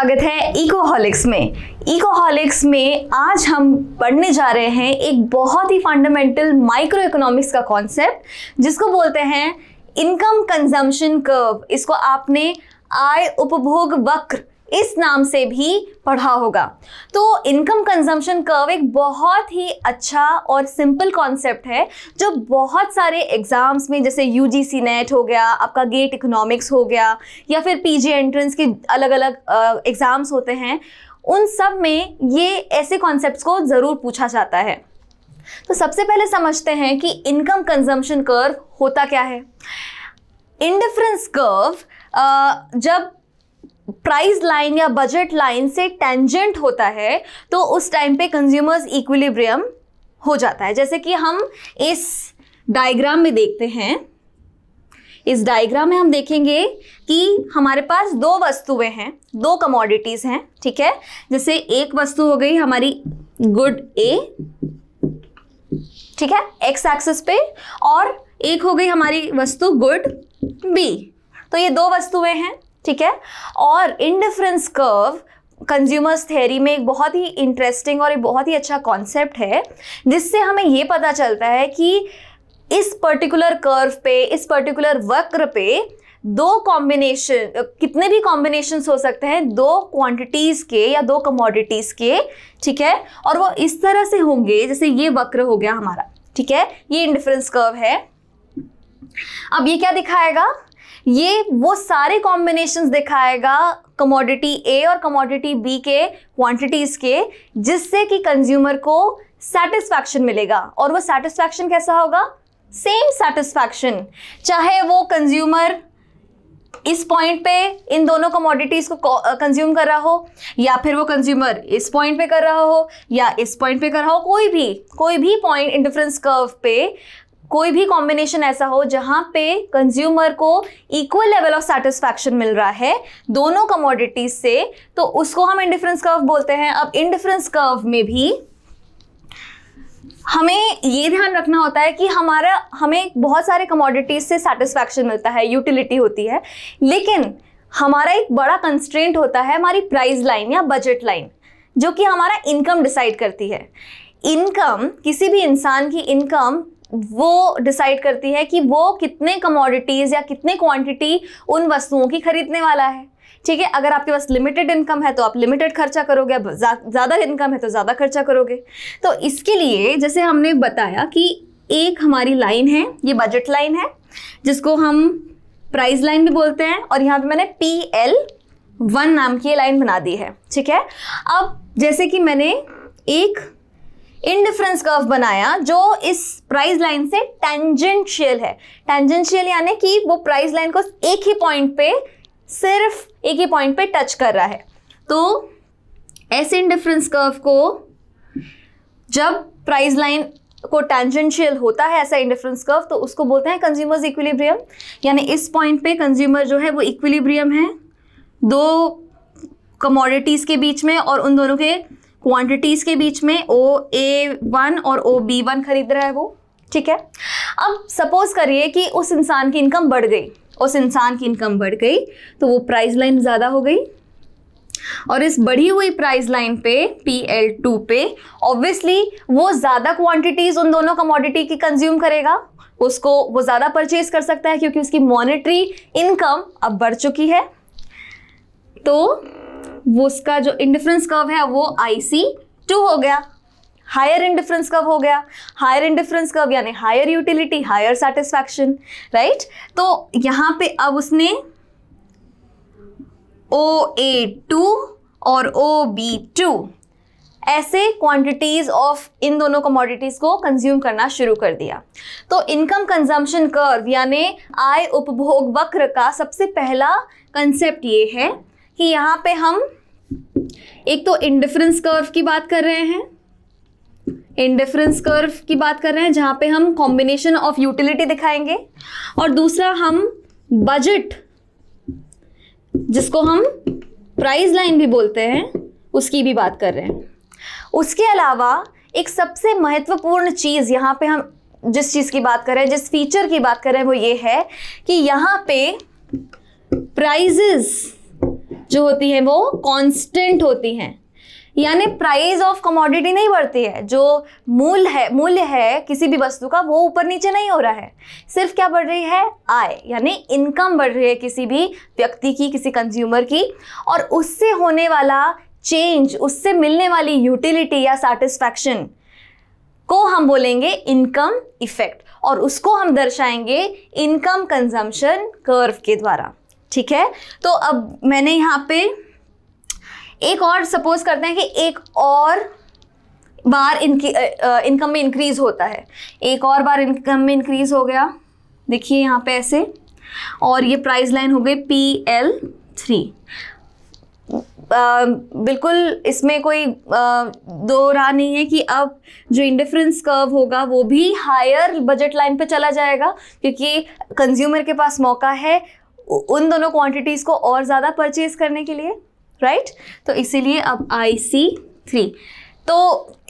स्वागत है इकोहॉलिक्स में इकोहॉलिक्स में आज हम पढ़ने जा रहे हैं एक बहुत ही फंडामेंटल माइक्रो इकोनॉमिक्स का कॉन्सेप्ट जिसको बोलते हैं इनकम कंजम्पशन कर्व इसको आपने आय उपभोग वक्र इस नाम से भी पढ़ा होगा तो इनकम कंजम्पशन कर्व एक बहुत ही अच्छा और सिंपल कॉन्सेप्ट है जो बहुत सारे एग्ज़ाम्स में जैसे यू जी सी नेट हो गया आपका गेट इकोनॉमिक्स हो गया या फिर पी जी एंट्रेंस के अलग अलग एग्ज़ाम्स होते हैं उन सब में ये ऐसे कॉन्सेप्ट को ज़रूर पूछा जाता है तो सबसे पहले समझते हैं कि इनकम कंजम्पशन कर्व होता क्या है इंडिफरेंस कर्व जब प्राइस लाइन या बजट लाइन से टेंजेंट होता है तो उस टाइम पे कंज्यूमर्स इक्विलिब्रियम हो जाता है जैसे कि हम इस डायग्राम में देखते हैं इस डायग्राम में हम देखेंगे कि हमारे पास दो वस्तुएं हैं दो कमोडिटीज़ हैं ठीक है जैसे एक वस्तु हो गई हमारी गुड ए ठीक है एक्स एक्सेस पे और एक हो गई हमारी वस्तु गुड बी तो ये दो वस्तुएं हैं ठीक है और इनडिफरेंस कर्व कंज्यूमर्स थेरी में एक बहुत ही इंटरेस्टिंग और एक बहुत ही अच्छा कॉन्सेप्ट है जिससे हमें ये पता चलता है कि इस पर्टिकुलर कर्व पे इस पर्टिकुलर वक्र पे दो कॉम्बिनेशन कितने भी कॉम्बिनेशन हो सकते हैं दो क्वांटिटीज के या दो कमोडिटीज के ठीक है और वो इस तरह से होंगे जैसे ये वक्र हो गया हमारा ठीक है ये इंडिफरेंस कर्व है अब ये क्या दिखाएगा ये वो सारे कॉम्बिनेशन दिखाएगा कमोडिटी ए और कमोडिटी बी के क्वांटिटीज के जिससे कि कंज्यूमर को सेटिस्फैक्शन मिलेगा और वो सेटिस्फैक्शन कैसा होगा सेम सेटिस्फैक्शन चाहे वो कंज्यूमर इस पॉइंट पे इन दोनों कमोडिटीज़ को कंज्यूम कर रहा हो या फिर वो कंज्यूमर इस पॉइंट पे कर रहा हो या इस पॉइंट पे कर रहा हो कोई भी कोई भी पॉइंट इन कर्व पे कोई भी कॉम्बिनेशन ऐसा हो जहां पे कंज्यूमर को इक्वल लेवल ऑफ सेटिस्फैक्शन मिल रहा है दोनों कमोडिटीज से तो उसको हम इंडिफरेंस कर्व बोलते हैं अब इंडिफरेंस कर्व में भी हमें ये ध्यान रखना होता है कि हमारा हमें बहुत सारे कमोडिटीज से सेटिस्फैक्शन मिलता है यूटिलिटी होती है लेकिन हमारा एक बड़ा कंस्ट्रेंट होता है हमारी प्राइस लाइन या बजट लाइन जो कि हमारा इनकम डिसाइड करती है इनकम किसी भी इंसान की इनकम वो डिसाइड करती है कि वो कितने कमोडिटीज़ या कितने क्वांटिटी उन वस्तुओं की खरीदने वाला है ठीक है अगर आपके पास लिमिटेड इनकम है तो आप लिमिटेड खर्चा करोगे ज़्यादा इनकम है तो ज़्यादा खर्चा करोगे तो इसके लिए जैसे हमने बताया कि एक हमारी लाइन है ये बजट लाइन है जिसको हम प्राइस लाइन भी बोलते हैं और यहाँ पे मैंने पी एल वन नाम की लाइन बना दी है ठीक है अब जैसे कि मैंने एक इनडिफरेंस कर्व बनाया जो इस प्राइस लाइन से टेंजेंशियल है टेंजेंशियल यानी कि वो प्राइस लाइन को एक ही पॉइंट पे सिर्फ एक ही पॉइंट पे टच कर रहा है तो ऐसे इनडिफरेंस कर्व को जब प्राइस लाइन को टेंजेंशियल होता है ऐसा इंडिफरेंस कर्व तो उसको बोलते हैं कंज्यूमर्स इक्विलिब्रियम यानी इस पॉइंट पे कंज्यूमर जो है वो इक्विलिब्रियम है दो कमोडिटीज़ के बीच में और उन दोनों के क्वांटिटीज के बीच में ओ ए वन और ओ बी वन खरीद रहा है वो ठीक है अब सपोज करिए कि उस इंसान की इनकम बढ़ गई उस इंसान की इनकम बढ़ गई तो वो प्राइस लाइन ज़्यादा हो गई और इस बढ़ी हुई प्राइस लाइन पे पी एल टू पे ऑब्वियसली वो ज़्यादा क्वांटिटीज़ उन दोनों कमोडिटी की कंज्यूम करेगा उसको वो ज़्यादा परचेज कर सकता है क्योंकि उसकी मॉनेटरी इनकम अब बढ़ चुकी है तो वो उसका जो इंडिफरेंस कर्व है वो आई सी टू हो गया हायर इंडिफरेंस कर्व हो गया हायर इंडिफरेंस कर्व यानी higher utility higher satisfaction right तो यहाँ पे अब उसने ओ ए टू और ओ बी टू ऐसे क्वांटिटीज ऑफ इन दोनों कमोडिटीज़ को कंज्यूम करना शुरू कर दिया तो इनकम कंजम्पशन कर्व यानी आय उपभोग वक्र का सबसे पहला कंसेप्ट ये है कि यहाँ पे हम एक तो इंडिफरेंस कर्व की बात कर रहे हैं इंडिफरेंस कर्व की बात कर रहे हैं जहां पे हम कॉम्बिनेशन ऑफ यूटिलिटी दिखाएंगे और दूसरा हम बजट जिसको हम प्राइस लाइन भी बोलते हैं उसकी भी बात कर रहे हैं उसके अलावा एक सबसे महत्वपूर्ण चीज़ यहां पे हम जिस चीज़ की बात कर रहे हैं जिस फीचर की बात कर रहे हैं वो ये है कि यहां पे प्राइजेस जो होती है वो कांस्टेंट होती हैं यानी प्राइस ऑफ कमोडिटी नहीं बढ़ती है जो मूल है मूल्य है किसी भी वस्तु का वो ऊपर नीचे नहीं हो रहा है सिर्फ क्या बढ़ रही है आय यानी इनकम बढ़ रही है किसी भी व्यक्ति की किसी कंज्यूमर की और उससे होने वाला चेंज उससे मिलने वाली यूटिलिटी या सेटिस्फैक्शन को हम बोलेंगे इनकम इफेक्ट और उसको हम दर्शाएंगे इनकम कंजम्पशन कर्व के द्वारा ठीक है तो अब मैंने यहाँ पे एक और सपोज करते हैं कि एक और बार इनकी इनकम में इंक्रीज़ होता है एक और बार इनकम में इंक्रीज़ हो गया देखिए यहाँ पे ऐसे और ये प्राइस लाइन हो गई पी एल थ्री बिल्कुल इसमें कोई दो राह नहीं है कि अब जो इंडिफरेंस कर्व होगा वो भी हायर बजट लाइन पे चला जाएगा क्योंकि कंज्यूमर के पास मौका है उन दोनों क्वांटिटीज़ को और ज़्यादा परचेज करने के लिए राइट right? तो इसीलिए अब आई सी थ्री तो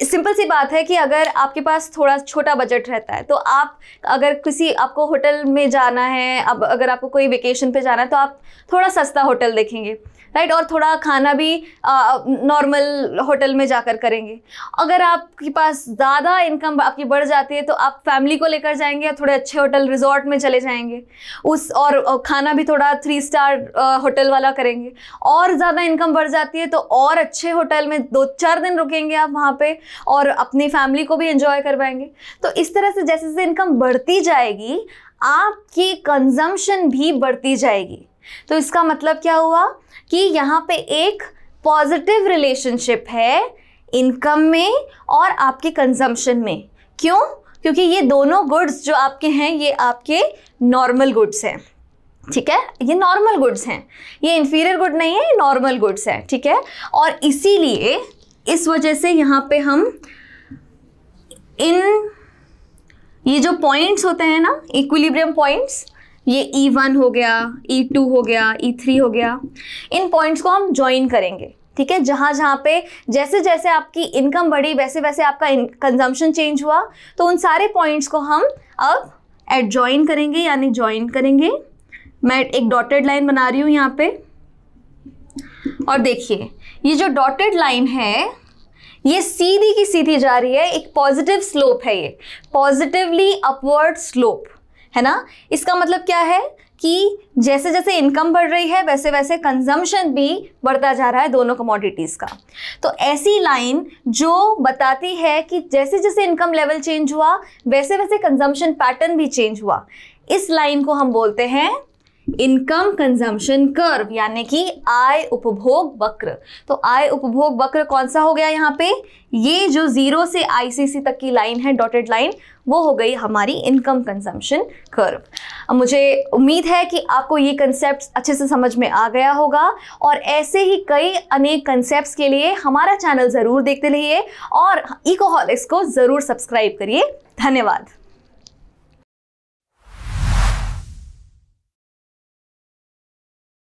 सिंपल सी बात है कि अगर आपके पास थोड़ा छोटा बजट रहता है तो आप अगर किसी आपको होटल में जाना है अब अगर आपको कोई वेकेशन पे जाना है तो आप थोड़ा सस्ता होटल देखेंगे राइट और थोड़ा खाना भी नॉर्मल होटल में जाकर करेंगे अगर आपके पास ज़्यादा इनकम आपकी बढ़ जाती है तो आप फैमिली को लेकर जाएंगे थोड़े अच्छे होटल रिजॉर्ट में चले जाएंगे उस और खाना भी थोड़ा थ्री स्टार होटल वाला करेंगे और ज़्यादा इनकम बढ़ जाती है तो और अच्छे होटल में दो चार दिन रुकेंगे आप वहाँ पर और अपनी फैमिली को भी इंजॉय करवाएंगे तो इस तरह से जैसे जैसे इनकम बढ़ती जाएगी आपकी कंजम्पशन भी बढ़ती जाएगी तो इसका मतलब क्या हुआ कि यहाँ पे एक पॉजिटिव रिलेशनशिप है इनकम में और आपके कंजम्पशन में क्यों क्योंकि ये दोनों गुड्स जो आपके हैं ये आपके नॉर्मल गुड्स हैं ठीक है ये नॉर्मल गुड्स हैं ये इन्फीरियर गुड नहीं है ये नॉर्मल गुड्स हैं ठीक है और इसीलिए इस वजह से यहाँ पे हम इन ये जो पॉइंट्स होते हैं ना इक्विलिब्रियम पॉइंट्स ये ई e वन हो गया ई e टू हो गया ई e थ्री हो गया इन पॉइंट्स को हम ज्वाइन करेंगे ठीक है जहाँ जहाँ पे जैसे जैसे आपकी इनकम बढ़ी वैसे वैसे आपका कंजम्पशन चेंज हुआ तो उन सारे पॉइंट्स को हम अब एड ज्वाइन करेंगे यानी ज्वाइन करेंगे मैं एक डॉटेड लाइन बना रही हूँ यहाँ पे और देखिए ये जो डॉटेड लाइन है ये सीधी की सीधी जा रही है एक पॉजिटिव स्लोप है ये पॉजिटिवली अपवर्ड स्लोप है ना इसका मतलब क्या है कि जैसे जैसे इनकम बढ़ रही है वैसे वैसे कंजम्पशन भी बढ़ता जा रहा है दोनों कमोडिटीज़ का तो ऐसी लाइन जो बताती है कि जैसे जैसे इनकम लेवल चेंज हुआ वैसे वैसे कंजम्पशन पैटर्न भी चेंज हुआ इस लाइन को हम बोलते हैं इनकम कंजम्पशन कर्व यानी कि आय उपभोग वक्र तो आय उपभोग वक्र कौन सा हो गया यहाँ पे ये जो जीरो से आईसीसी तक की लाइन है डॉटेड लाइन वो हो गई हमारी इनकम कंजम्पशन कर्व अब मुझे उम्मीद है कि आपको ये कंसेप्ट अच्छे से समझ में आ गया होगा और ऐसे ही कई अनेक कंसेप्ट के लिए हमारा चैनल ज़रूर देखते रहिए और इकोहॉलिक्स को ज़रूर सब्सक्राइब करिए धन्यवाद